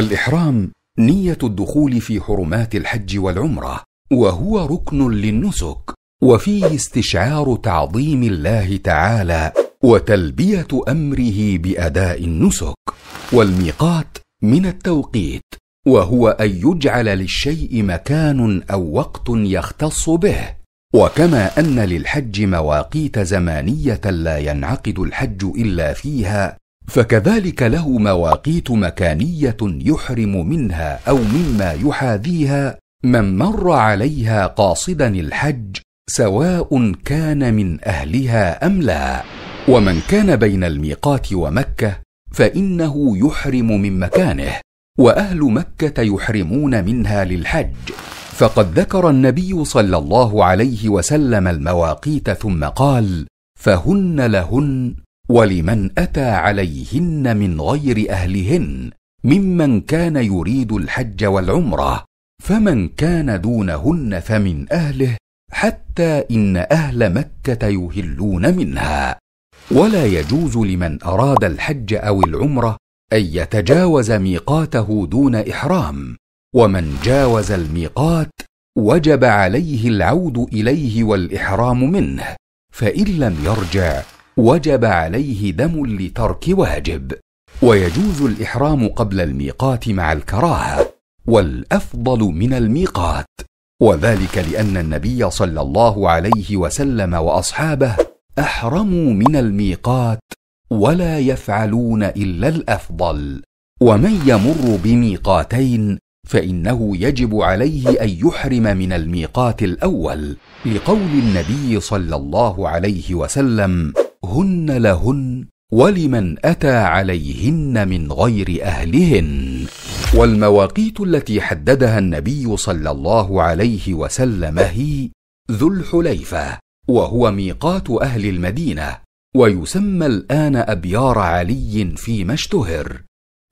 الإحرام نية الدخول في حرمات الحج والعمرة، وهو ركن للنسك، وفيه استشعار تعظيم الله تعالى، وتلبية أمره بأداء النسك، والميقات من التوقيت، وهو أن يجعل للشيء مكان أو وقت يختص به، وكما أن للحج مواقيت زمانية لا ينعقد الحج إلا فيها، فكذلك له مواقيت مكانيه يحرم منها او مما يحاذيها من مر عليها قاصدا الحج سواء كان من اهلها ام لا ومن كان بين الميقات ومكه فانه يحرم من مكانه واهل مكه يحرمون منها للحج فقد ذكر النبي صلى الله عليه وسلم المواقيت ثم قال فهن لهن ولمن اتى عليهن من غير اهلهن ممن كان يريد الحج والعمره فمن كان دونهن فمن اهله حتى ان اهل مكه يهلون منها ولا يجوز لمن اراد الحج او العمره ان يتجاوز ميقاته دون احرام ومن جاوز الميقات وجب عليه العود اليه والاحرام منه فان لم يرجع وجب عليه دم لترك واجب ويجوز الاحرام قبل الميقات مع الكراهه والافضل من الميقات وذلك لان النبي صلى الله عليه وسلم واصحابه احرموا من الميقات ولا يفعلون الا الافضل ومن يمر بميقاتين فانه يجب عليه ان يحرم من الميقات الاول لقول النبي صلى الله عليه وسلم هن لهن ولمن اتى عليهن من غير اهلهن والمواقيت التي حددها النبي صلى الله عليه وسلم هي ذو الحليفه وهو ميقات اهل المدينه ويسمى الان ابيار علي فيما اشتهر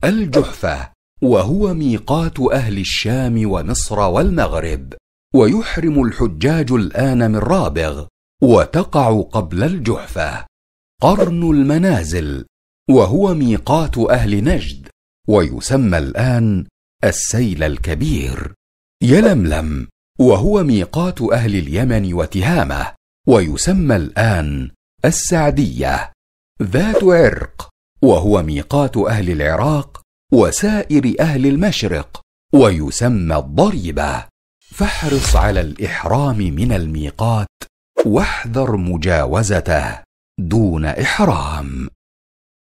الجحفه وهو ميقات اهل الشام ومصر والمغرب ويحرم الحجاج الان من رابغ وتقع قبل الجحفه قرن المنازل وهو ميقات اهل نجد ويسمى الان السيل الكبير يلملم وهو ميقات اهل اليمن وتهامه ويسمى الان السعديه ذات عرق وهو ميقات اهل العراق وسائر اهل المشرق ويسمى الضريبه فاحرص على الاحرام من الميقات واحذر مجاوزته دون إحرام